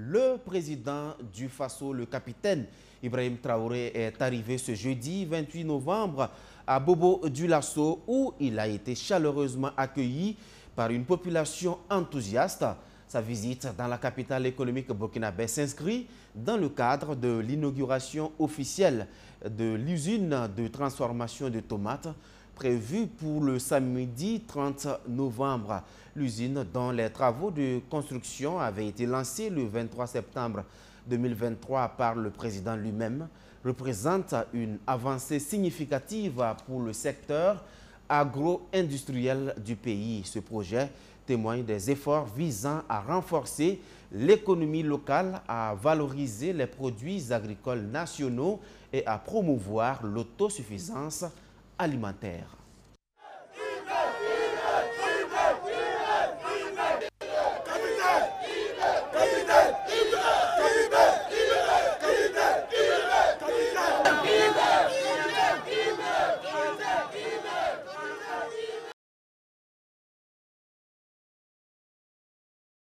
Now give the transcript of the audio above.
Le président du Faso, le capitaine Ibrahim Traoré, est arrivé ce jeudi 28 novembre à Bobo du où il a été chaleureusement accueilli par une population enthousiaste. Sa visite dans la capitale économique burkinabé s'inscrit dans le cadre de l'inauguration officielle de l'usine de transformation de tomates prévu pour le samedi 30 novembre. L'usine dont les travaux de construction avaient été lancés le 23 septembre 2023 par le président lui-même représente une avancée significative pour le secteur agro-industriel du pays. Ce projet témoigne des efforts visant à renforcer l'économie locale, à valoriser les produits agricoles nationaux et à promouvoir l'autosuffisance alimentaire.